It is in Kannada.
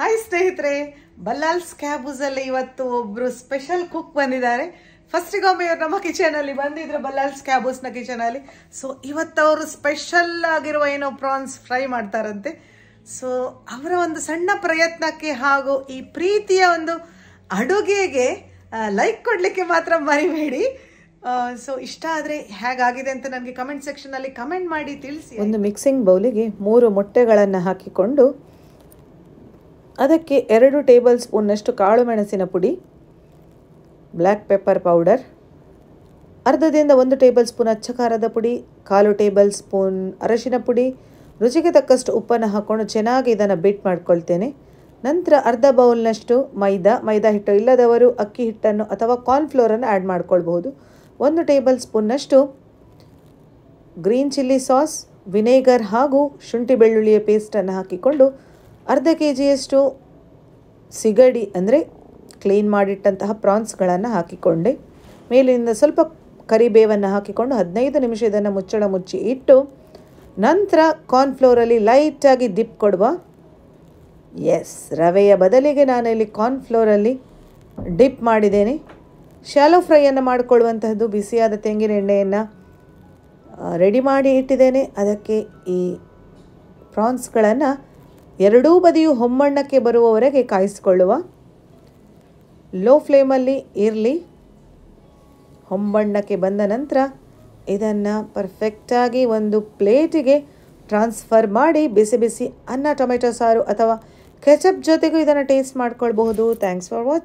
ಹಾಯ್ ಸ್ನೇಹಿತರೆ ಬಲ್ಲಾಲ್ಸ್ ಅಲ್ಲಿ ಇವತ್ತು ಒಬ್ರು ಸ್ಪೆಷಲ್ ಕುಕ್ ಬಂದಿದ್ದಾರೆ ಫಸ್ಟಿಗೊಮ್ಮೆ ಇವರು ನಮ್ಮ ಕಿಚನಲ್ಲಿ ಬಂದಿದ್ರು ಬಲ್ಲಾಲ್ಸ್ ಕ್ಯಾಬೂಸ್ನ ಕಿಚನಲ್ಲಿ ಸೊ ಇವತ್ತವರು ಸ್ಪೆಷಲ್ ಆಗಿರುವ ಏನೋ ಪ್ರಾನ್ಸ್ ಫ್ರೈ ಮಾಡ್ತಾರಂತೆ ಸೊ ಅವರ ಒಂದು ಸಣ್ಣ ಪ್ರಯತ್ನಕ್ಕೆ ಹಾಗೂ ಈ ಪ್ರೀತಿಯ ಒಂದು ಅಡುಗೆಗೆ ಲೈಕ್ ಕೊಡಲಿಕ್ಕೆ ಮಾತ್ರ ಮರಿಬೇಡಿ ಸೊ ಇಷ್ಟ ಆದರೆ ಹೇಗಾಗಿದೆ ಅಂತ ನನಗೆ ಕಮೆಂಟ್ ಅಲ್ಲಿ ಕಮೆಂಟ್ ಮಾಡಿ ತಿಳಿಸಿ ಒಂದು ಮಿಕ್ಸಿಂಗ್ ಬೌಲಿಗೆ ಮೂರು ಮೊಟ್ಟೆಗಳನ್ನು ಹಾಕಿಕೊಂಡು ಅದಕ್ಕೆ ಎರಡು ಟೇಬಲ್ ಸ್ಪೂನ್ನಷ್ಟು ಕಾಳು ಮೆಣಸಿನ ಪುಡಿ ಬ್ಲ್ಯಾಕ್ ಪೆಪ್ಪರ್ ಪೌಡರ್ ಅರ್ಧದಿಂದ ಒಂದು ಟೇಬಲ್ ಸ್ಪೂನ್ ಅಚ್ಚ ಖಾರದ ಪುಡಿ ಕಾಲು ಟೇಬಲ್ ಸ್ಪೂನ್ ಅರಶಿನ ಪುಡಿ ರುಚಿಗೆ ತಕ್ಕಷ್ಟು ಉಪ್ಪನ್ನು ಹಾಕ್ಕೊಂಡು ಚೆನ್ನಾಗಿ ಇದನ್ನು ಬೀಟ್ ಮಾಡ್ಕೊಳ್ತೇನೆ ನಂತರ ಅರ್ಧ ಬೌಲ್ನಷ್ಟು ಮೈದಾ ಮೈದಾ ಹಿಟ್ಟು ಇಲ್ಲದವರು ಅಕ್ಕಿ ಹಿಟ್ಟನ್ನು ಅಥವಾ ಕಾರ್ನ್ಫ್ಲೋರನ್ನು ಆ್ಯಡ್ ಮಾಡ್ಕೊಳ್ಬಹುದು ಒಂದು ಟೇಬಲ್ ಸ್ಪೂನ್ನಷ್ಟು ಗ್ರೀನ್ ಚಿಲ್ಲಿ ಸಾಸ್ ವಿನೇಗರ್ ಹಾಗೂ ಶುಂಠಿ ಬೆಳ್ಳುಳ್ಳಿಯ ಪೇಸ್ಟನ್ನು ಹಾಕಿಕೊಂಡು ಅರ್ಧ ಕೆ ಜಿಯಷ್ಟು ಸಿಗಡಿ ಅಂದರೆ ಕ್ಲೀನ್ ಮಾಡಿಟ್ಟಂತಹ ಪ್ರಾನ್ಸ್ಗಳನ್ನು ಹಾಕಿಕೊಂಡೆ ಮೇಲಿಂದ ಸ್ವಲ್ಪ ಕರಿಬೇವನ್ನು ಹಾಕಿಕೊಂಡು ಹದಿನೈದು ನಿಮಿಷ ಇದನ್ನು ಮುಚ್ಚಳ ಮುಚ್ಚಿ ಇಟ್ಟು ನಂತರ ಕಾರ್ನ್ಫ್ಲೋರಲ್ಲಿ ಲೈಟಾಗಿ ದಿಪ್ ಕೊಡುವ ಎಸ್ ರವೆಯ ಬದಲಿಗೆ ನಾನು ಇಲ್ಲಿ ಕಾರ್ನ್ಫ್ಲೋರಲ್ಲಿ ಡಿಪ್ ಮಾಡಿದ್ದೇನೆ ಶಾಲೋ ಫ್ರೈಯನ್ನು ಮಾಡಿಕೊಳ್ಳುವಂತಹದ್ದು ಬಿಸಿಯಾದ ತೆಂಗಿನ ಎಣ್ಣೆಯನ್ನು ರೆಡಿ ಮಾಡಿ ಇಟ್ಟಿದ್ದೇನೆ ಅದಕ್ಕೆ ಈ ಪ್ರಾನ್ಸ್ಗಳನ್ನು ಎರಡೂ ಬದಿಯು ಹೊಮ್ಮಣ್ಣಕ್ಕೆ ಬರುವವರೆಗೆ ಕಾಯಿಸಿಕೊಳ್ಳುವ ಲೋ ಫ್ಲೇಮಲ್ಲಿ ಇರಲಿ ಹೊಂಬಣ್ಣಕ್ಕೆ ಬಂದ ನಂತರ ಇದನ್ನು ಪರ್ಫೆಕ್ಟಾಗಿ ಒಂದು ಪ್ಲೇಟಿಗೆ ಟ್ರಾನ್ಸ್ಫರ್ ಮಾಡಿ ಬಿಸಿ ಬಿಸಿ ಅನ್ನ ಟೊಮೆಟೊ ಸಾರು ಅಥವಾ ಕೆಚಪ್ ಜೊತೆಗೂ ಇದನ್ನು ಟೇಸ್ಟ್ ಮಾಡ್ಕೊಳ್ಬಹುದು ಥ್ಯಾಂಕ್ಸ್ ಫಾರ್ ವಾಚ್